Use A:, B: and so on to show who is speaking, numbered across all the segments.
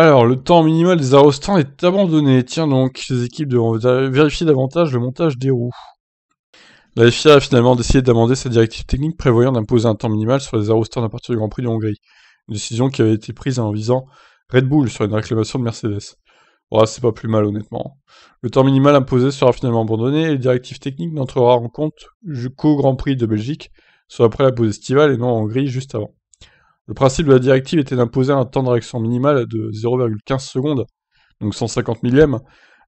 A: Alors, le temps minimal des aérostands est abandonné. Tiens donc, les équipes devront vérifier davantage le montage des roues. La FIA a finalement décidé d'amender sa directive technique prévoyant d'imposer un temps minimal sur les aérostands à partir du Grand Prix de Hongrie. Une décision qui avait été prise en visant Red Bull sur une réclamation de Mercedes. Ouais, c'est pas plus mal honnêtement. Le temps minimal imposé sera finalement abandonné et la directive technique n'entrera en compte qu'au Grand Prix de Belgique, soit après la pause estivale et non en Hongrie juste avant. Le principe de la directive était d'imposer un temps de réaction minimal de 0,15 secondes, donc 150 millièmes,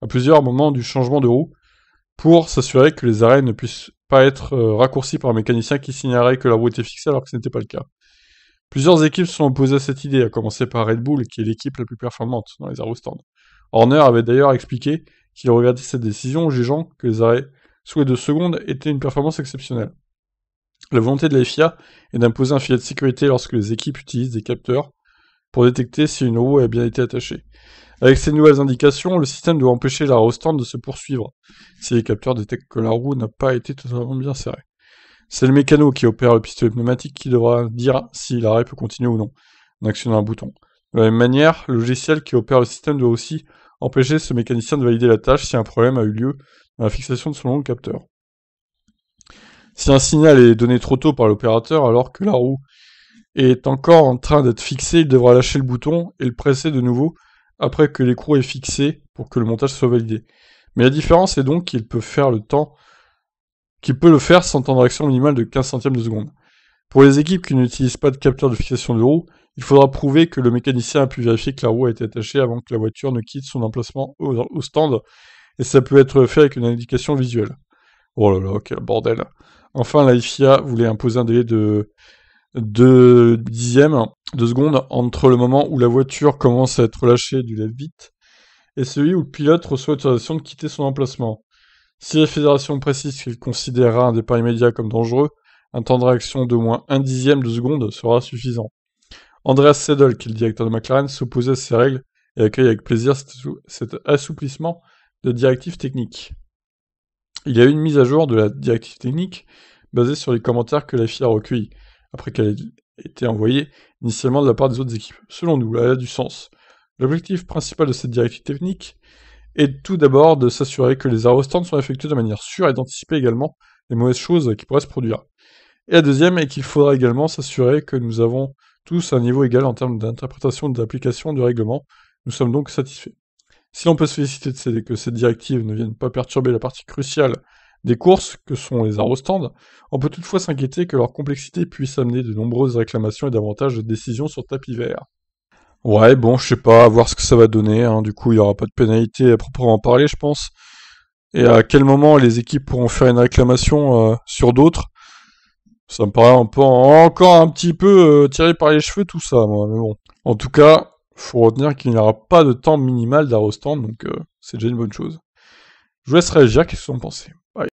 A: à plusieurs moments du changement de roue, pour s'assurer que les arrêts ne puissent pas être euh, raccourcis par un mécanicien qui signalerait que la roue était fixée alors que ce n'était pas le cas. Plusieurs équipes se sont opposées à cette idée, à commencer par Red Bull, qui est l'équipe la plus performante dans les au stands. Horner avait d'ailleurs expliqué qu'il regrettait cette décision, jugeant que les arrêts sous les deux secondes étaient une performance exceptionnelle. La volonté de la FIA est d'imposer un filet de sécurité lorsque les équipes utilisent des capteurs pour détecter si une roue a bien été attachée. Avec ces nouvelles indications, le système doit empêcher la stand de se poursuivre si les capteurs détectent que la roue n'a pas été totalement bien serrée. C'est le mécano qui opère le pistolet pneumatique qui devra dire si l'arrêt peut continuer ou non, en actionnant un bouton. De la même manière, le logiciel qui opère le système doit aussi empêcher ce mécanicien de valider la tâche si un problème a eu lieu dans la fixation de son long capteur. Si un signal est donné trop tôt par l'opérateur alors que la roue est encore en train d'être fixée, il devra lâcher le bouton et le presser de nouveau après que l'écrou est fixé pour que le montage soit validé. Mais la différence est donc qu'il peut faire le temps qu'il peut le faire sans temps de réaction minimale de 15 centièmes de seconde. Pour les équipes qui n'utilisent pas de capteur de fixation de roue, il faudra prouver que le mécanicien a pu vérifier que la roue a été attachée avant que la voiture ne quitte son emplacement au, stand, et ça peut être fait avec une indication visuelle. Oh là là, quel bordel. Enfin, la FIA voulait imposer un délai de deux dixièmes de seconde entre le moment où la voiture commence à être lâchée du lave vite et celui où le pilote reçoit l'autorisation de quitter son emplacement. Si la fédération précise qu'il considérera un départ immédiat comme dangereux, un temps de réaction d'au moins un dixième de seconde sera suffisant. Andreas Seidel, qui est le directeur de McLaren, s'opposait à ces règles et accueille avec plaisir cet assouplissement de directives techniques. Il y a eu une mise à jour de la directive technique basée sur les commentaires que la FIA a recueillis, après qu'elle ait été envoyée initialement de la part des autres équipes. Selon nous, elle a du sens. L'objectif principal de cette directive technique est tout d'abord de s'assurer que les aérostands sont effectués de manière sûre et d'anticiper également les mauvaises choses qui pourraient se produire. Et la deuxième est qu'il faudra également s'assurer que nous avons tous un niveau égal en termes d'interprétation de du règlement. Nous sommes donc satisfaits. Si l'on peut se féliciter de que cette directive ne vienne pas perturber la partie cruciale des courses, que sont les arrostandes, on peut toutefois s'inquiéter que leur complexité puisse amener de nombreuses réclamations et davantage de décisions sur tapis vert. Ouais, bon, je sais pas, à voir ce que ça va donner, hein. du coup il n'y aura pas de pénalité à proprement parler, je pense. Et à quel moment les équipes pourront faire une réclamation euh, sur d'autres Ça me paraît un peu, encore un petit peu euh, tiré par les cheveux tout ça, moi, mais bon. En tout cas, faut retenir qu'il n'y aura pas de temps minimal d'arrostant, donc euh, c'est déjà une bonne chose. Je vous laisse réagir, qu'est-ce que vous en pensez Bye.